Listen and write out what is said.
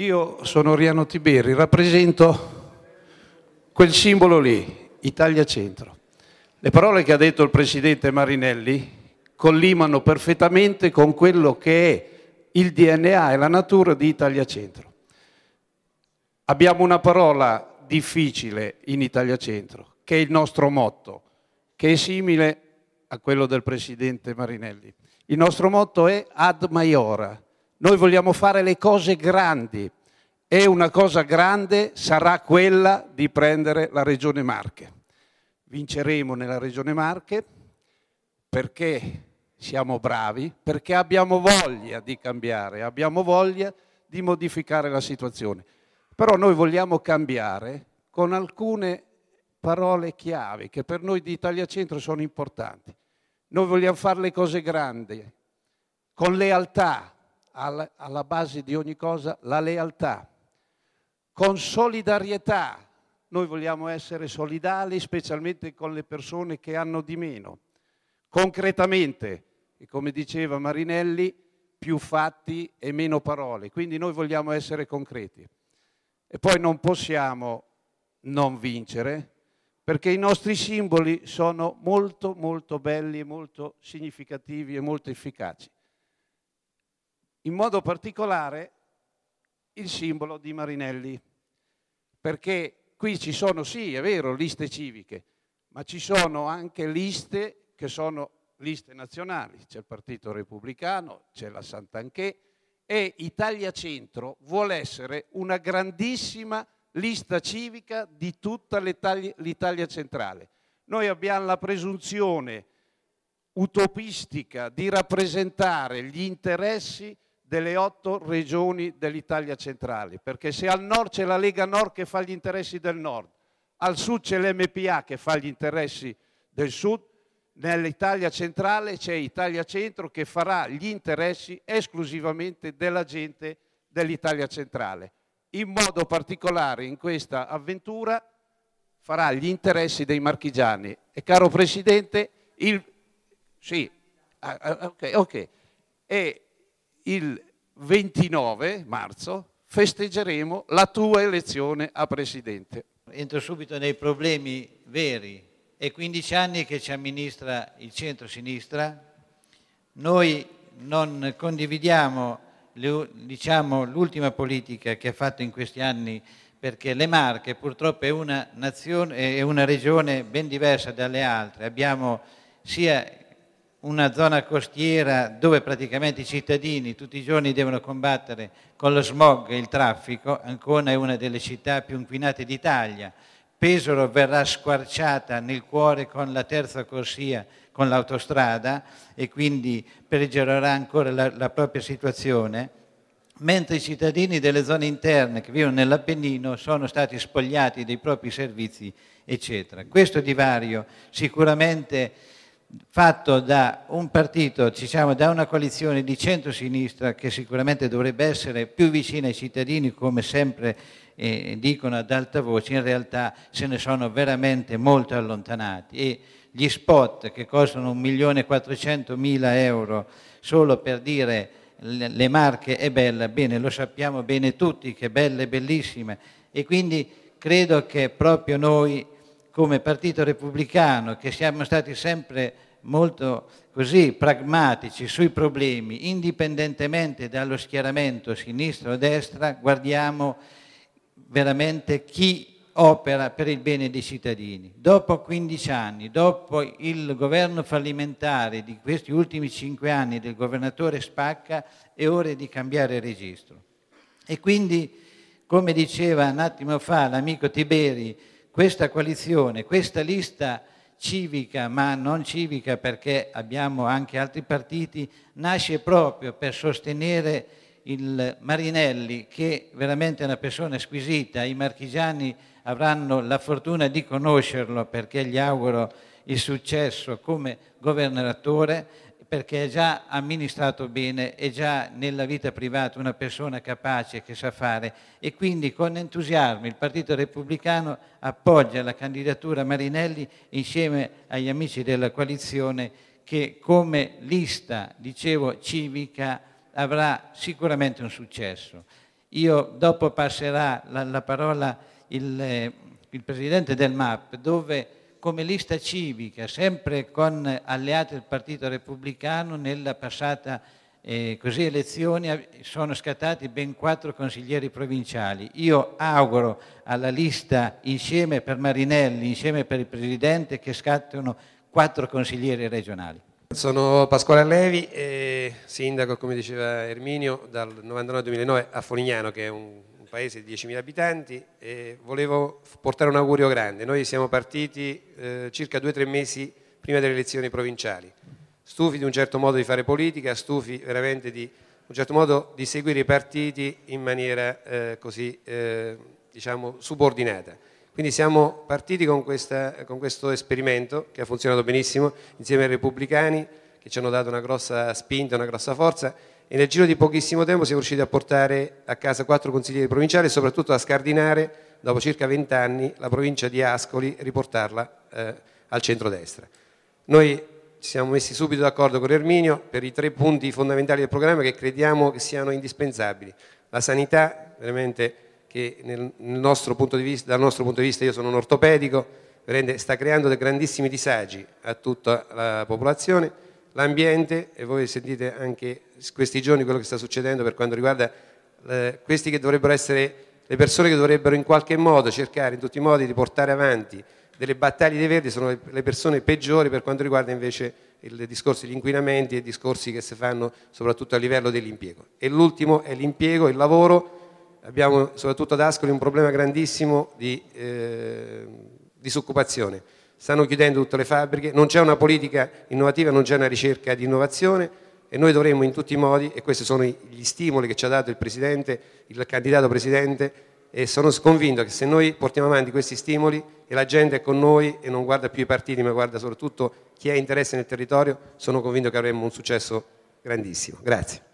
Io sono Riano Tiberi, rappresento quel simbolo lì, Italia Centro. Le parole che ha detto il Presidente Marinelli collimano perfettamente con quello che è il DNA e la natura di Italia Centro. Abbiamo una parola difficile in Italia Centro, che è il nostro motto, che è simile a quello del Presidente Marinelli. Il nostro motto è ad maiora, noi vogliamo fare le cose grandi e una cosa grande sarà quella di prendere la Regione Marche. Vinceremo nella Regione Marche perché siamo bravi, perché abbiamo voglia di cambiare, abbiamo voglia di modificare la situazione. Però noi vogliamo cambiare con alcune parole chiave che per noi di Italia Centro sono importanti. Noi vogliamo fare le cose grandi, con lealtà, alla, alla base di ogni cosa la lealtà, con solidarietà. Noi vogliamo essere solidali specialmente con le persone che hanno di meno. Concretamente, e come diceva Marinelli, più fatti e meno parole. Quindi noi vogliamo essere concreti. E poi non possiamo non vincere, perché i nostri simboli sono molto molto belli, molto significativi e molto efficaci in modo particolare il simbolo di Marinelli, perché qui ci sono, sì, è vero, liste civiche, ma ci sono anche liste che sono liste nazionali, c'è il Partito Repubblicano, c'è la Sant'Anché e Italia Centro vuole essere una grandissima lista civica di tutta l'Italia, centrale. Noi abbiamo la presunzione utopistica di rappresentare gli interessi delle otto regioni dell'Italia centrale, perché se al nord c'è la Lega Nord che fa gli interessi del nord, al sud c'è l'MPA che fa gli interessi del sud, nell'Italia centrale c'è Italia Centro che farà gli interessi esclusivamente della gente dell'Italia centrale. In modo particolare in questa avventura farà gli interessi dei marchigiani. E caro Presidente, il, sì, ah, ah okay, okay. E il 29 marzo festeggeremo la tua elezione a presidente. Entro subito nei problemi veri. È 15 anni che ci amministra il centro-sinistra. Noi non condividiamo diciamo, l'ultima politica che ha fatto in questi anni perché le Marche purtroppo è una, nazione, è una regione ben diversa dalle altre. Abbiamo sia una zona costiera dove praticamente i cittadini tutti i giorni devono combattere con lo smog e il traffico, Ancona è una delle città più inquinate d'Italia, Pesaro verrà squarciata nel cuore con la terza corsia, con l'autostrada e quindi peggiorerà ancora la, la propria situazione, mentre i cittadini delle zone interne che vivono nell'Appennino sono stati spogliati dei propri servizi, eccetera. Questo divario sicuramente fatto da un partito, diciamo, da una coalizione di centrosinistra che sicuramente dovrebbe essere più vicina ai cittadini, come sempre eh, dicono ad alta voce, in realtà se ne sono veramente molto allontanati. E gli spot che costano 1.400.000 euro solo per dire le marche è bella, bene, lo sappiamo bene tutti che è bella e bellissima e quindi credo che proprio noi come Partito Repubblicano, che siamo stati sempre molto così pragmatici sui problemi, indipendentemente dallo schieramento sinistra o destra, guardiamo veramente chi opera per il bene dei cittadini. Dopo 15 anni, dopo il governo fallimentare di questi ultimi 5 anni del governatore Spacca, è ora di cambiare registro. E quindi, come diceva un attimo fa l'amico Tiberi, questa coalizione, questa lista civica, ma non civica perché abbiamo anche altri partiti, nasce proprio per sostenere il Marinelli che veramente è una persona squisita, i marchigiani avranno la fortuna di conoscerlo perché gli auguro il successo come governatore, perché è già amministrato bene, è già nella vita privata una persona capace che sa fare e quindi con entusiasmo il Partito Repubblicano appoggia la candidatura Marinelli insieme agli amici della coalizione che come lista, dicevo, civica avrà sicuramente un successo. Io dopo passerà la, la parola il, eh, il Presidente del MAP dove come lista civica, sempre con alleati del Partito Repubblicano, nella passata eh, così elezione sono scattati ben quattro consiglieri provinciali. Io auguro alla lista insieme per Marinelli, insieme per il Presidente, che scattino quattro consiglieri regionali. Sono Pasquale Allevi, sindaco, come diceva Erminio, dal 99-2009 a Folignano, che è un un paese di 10.000 abitanti e volevo portare un augurio grande. Noi siamo partiti eh, circa due o tre mesi prima delle elezioni provinciali, stufi di un certo modo di fare politica, stufi veramente di un certo modo di seguire i partiti in maniera eh, così eh, diciamo subordinata. Quindi siamo partiti con, questa, con questo esperimento che ha funzionato benissimo insieme ai repubblicani che ci hanno dato una grossa spinta, una grossa forza e nel giro di pochissimo tempo siamo riusciti a portare a casa quattro consiglieri provinciali e soprattutto a scardinare, dopo circa vent'anni, la provincia di Ascoli, riportarla eh, al centro-destra. Noi ci siamo messi subito d'accordo con Erminio per i tre punti fondamentali del programma che crediamo che siano indispensabili. La sanità, veramente che nel, nel nostro vista, dal nostro punto di vista io sono un ortopedico, sta creando dei grandissimi disagi a tutta la popolazione, l'ambiente e voi sentite anche questi giorni quello che sta succedendo per quanto riguarda eh, questi che dovrebbero essere le persone che dovrebbero in qualche modo cercare in tutti i modi di portare avanti delle battaglie dei verdi sono le persone peggiori per quanto riguarda invece il discorso degli inquinamenti e i discorsi che si fanno soprattutto a livello dell'impiego. E l'ultimo è l'impiego, il lavoro. Abbiamo soprattutto ad Ascoli un problema grandissimo di eh, disoccupazione stanno chiudendo tutte le fabbriche, non c'è una politica innovativa, non c'è una ricerca di innovazione e noi dovremmo in tutti i modi, e questi sono gli stimoli che ci ha dato il Presidente, il candidato Presidente, e sono convinto che se noi portiamo avanti questi stimoli e la gente è con noi e non guarda più i partiti ma guarda soprattutto chi ha interesse nel territorio, sono convinto che avremo un successo grandissimo. Grazie.